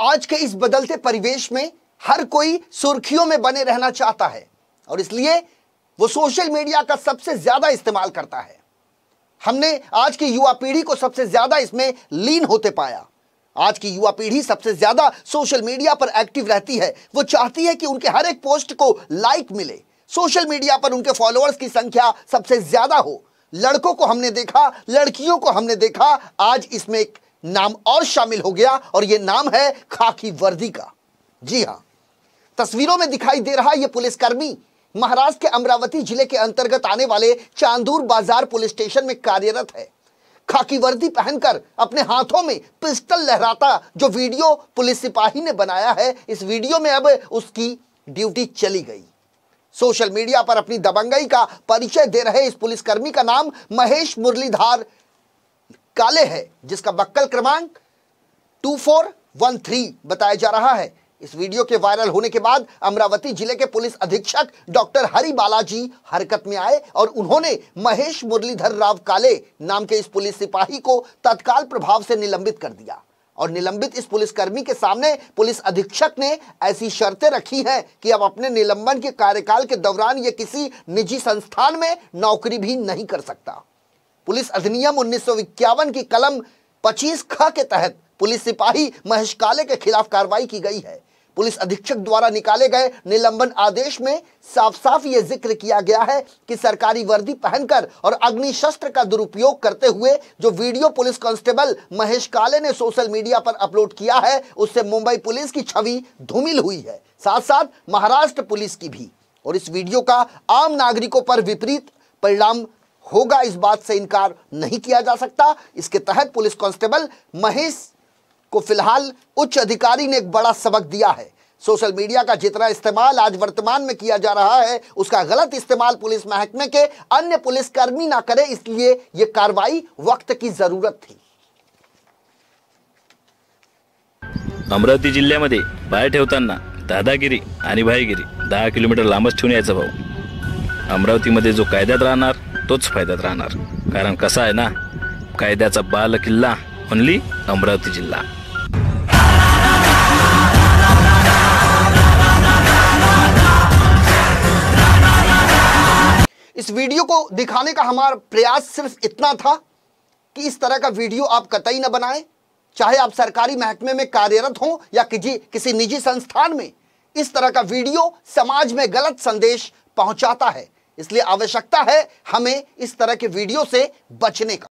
आज के इस बदलते परिवेश में हर कोई सुर्खियों में बने रहना चाहता है और इसलिए वो सोशल मीडिया का सबसे ज्यादा इस्तेमाल करता है हमने आज की युवा पीढ़ी को सबसे ज्यादा इसमें लीन होते पाया आज की युवा पीढ़ी सबसे ज्यादा सोशल मीडिया पर एक्टिव रहती है वो चाहती है कि उनके हर एक पोस्ट को लाइक मिले सोशल मीडिया पर उनके फॉलोअर्स की संख्या सबसे ज्यादा हो लड़कों को हमने देखा लड़कियों को हमने देखा आज इसमें एक नाम और शामिल हो गया और यह नाम है खाकी वर्दी का जी हां तस्वीरों में दिखाई दे रहा यह पुलिसकर्मी महाराष्ट्र के अमरावती जिले के अंतर्गत आने वाले चांदूर बाजार पुलिस स्टेशन में कार्यरत है खाकी वर्दी पहनकर अपने हाथों में पिस्टल लहराता जो वीडियो पुलिस सिपाही ने बनाया है इस वीडियो में अब उसकी ड्यूटी चली गई सोशल मीडिया पर अपनी दबंगई का परिचय दे रहे इस पुलिसकर्मी का नाम महेश मुरलीधार काले है जिसका बक्कल क्रमांक 2413 बताया जा रहा है इस वीडियो के वायरल होने के बाद अमरावती जिले के पुलिस अधीक्षक डॉक्टर हरि बालाजी हरकत में आए और उन्होंने महेश मुरलीधर राव काले नाम के इस पुलिस सिपाही को तत्काल प्रभाव से निलंबित कर दिया और निलंबित इस पुलिसकर्मी के सामने पुलिस अधीक्षक ने ऐसी शर्तें रखी हैं कि अब अपने निलंबन के कार्यकाल के दौरान यह किसी निजी संस्थान में नौकरी भी नहीं कर सकता पुलिस अधिनियम उन्नीस की कलम 25 ख के तहत पुलिस सिपाही महेश काले के खिलाफ कार्रवाई की गई है पुलिस अधीक्षक द्वारा निकाले गए निलंबन आदेश में साफ साफ ये जिक्र किया गया है कि सरकारी वर्दी पहनकर और अग्नि शस्त्र का दुरुपयोग करते हुए जो वीडियो पुलिस कांस्टेबल महेश काले ने सोशल मीडिया पर अपलोड किया है उससे मुंबई पुलिस की छवि धूमिल हुई है साथ साथ महाराष्ट्र पुलिस की भी और इस वीडियो का आम नागरिकों पर विपरीत परिणाम होगा इस बात से इनकार नहीं किया जा सकता इसके तहत पुलिस कांस्टेबल महेश को फिलहाल उच्च अधिकारी ने एक बड़ा सबक दिया है सोशल मीडिया का जितना इस्तेमाल आज वर्तमान में किया जा रहा है उसका गलत इस्तेमाल पुलिस महकमे के अन्य पुलिसकर्मी ना करें इसलिए यह कार्रवाई वक्त की जरूरत थी अमरावती जिल्ह्यामध्ये बाहेर ठेवताना दादागिरी आणि भाईगिरी दहा किलोमीटर लांबच ठेवून यायचा भाऊ अमरावतीमध्ये जो कायद्यात राहणार तोच फायद्यात राहणार कारण कसा आहे ना कायद्याचा बाल किल्ला ओनली अमरावती जिल्हा इस वीडियो को दिखाने का हमारा प्रयास सिर्फ इतना था कि इस तरह का वीडियो आप कतई न बनाएं चाहे आप सरकारी महकमे में कार्यरत हों या किसी किसी निजी संस्थान में इस तरह का वीडियो समाज में गलत संदेश पहुंचाता है इसलिए आवश्यकता है हमें इस तरह के वीडियो से बचने का